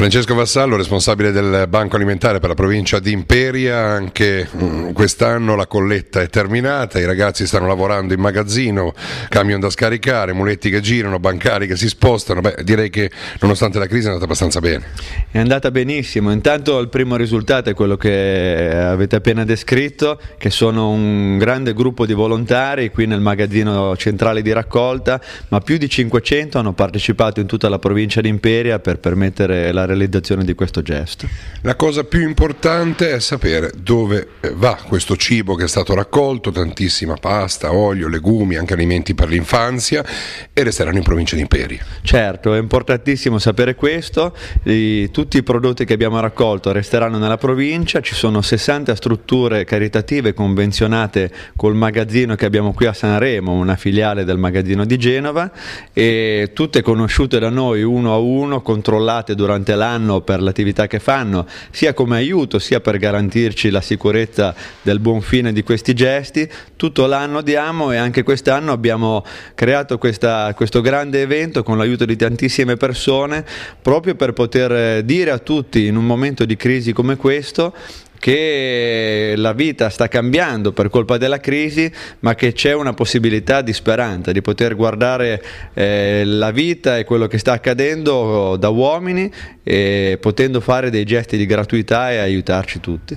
Francesco Vassallo, responsabile del Banco Alimentare per la provincia di Imperia, anche mm, quest'anno la colletta è terminata, i ragazzi stanno lavorando in magazzino, camion da scaricare, muletti che girano, bancari che si spostano, Beh, direi che nonostante la crisi è andata abbastanza bene. È andata benissimo, intanto il primo risultato è quello che eh, avete appena descritto, che sono un grande gruppo di volontari qui nel magazzino centrale di raccolta, ma più di 500 hanno partecipato in tutta la provincia di Imperia per permettere la realizzazione di questo gesto? La cosa più importante è sapere dove eh, va questo cibo che è stato raccolto, tantissima pasta, olio, legumi, anche alimenti per l'infanzia e resteranno in provincia di Imperi. Certo, è importantissimo sapere questo, tutti i prodotti che abbiamo raccolto resteranno nella provincia, ci sono 60 strutture caritative convenzionate col magazzino che abbiamo qui a Sanremo, una filiale del magazzino di Genova e tutte conosciute da noi uno a uno, controllate durante la l'anno per l'attività che fanno, sia come aiuto sia per garantirci la sicurezza del buon fine di questi gesti. Tutto l'anno diamo e anche quest'anno abbiamo creato questa, questo grande evento con l'aiuto di tantissime persone proprio per poter dire a tutti in un momento di crisi come questo che la vita sta cambiando per colpa della crisi, ma che c'è una possibilità di speranza, di poter guardare eh, la vita e quello che sta accadendo da uomini e eh, potendo fare dei gesti di gratuità e aiutarci tutti.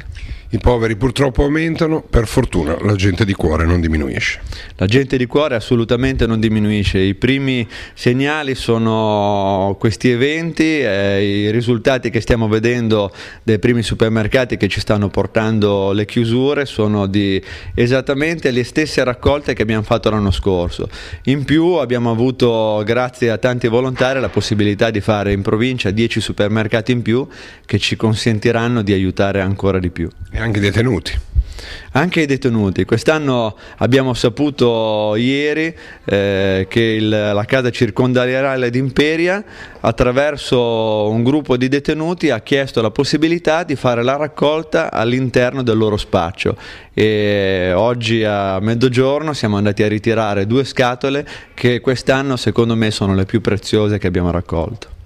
I poveri purtroppo aumentano, per fortuna la gente di cuore non diminuisce. La gente di cuore assolutamente non diminuisce, i primi segnali sono questi eventi, eh, i risultati che stiamo vedendo dei primi supermercati che ci stanno portando le chiusure sono di esattamente le stesse raccolte che abbiamo fatto l'anno scorso. In più abbiamo avuto, grazie a tanti volontari, la possibilità di fare in provincia 10 supermercati in più che ci consentiranno di aiutare ancora di più. E anche i detenuti. Anche i detenuti, quest'anno abbiamo saputo ieri eh, che il, la casa circondariale d'Imperia attraverso un gruppo di detenuti ha chiesto la possibilità di fare la raccolta all'interno del loro spaccio e oggi a mezzogiorno siamo andati a ritirare due scatole che quest'anno secondo me sono le più preziose che abbiamo raccolto.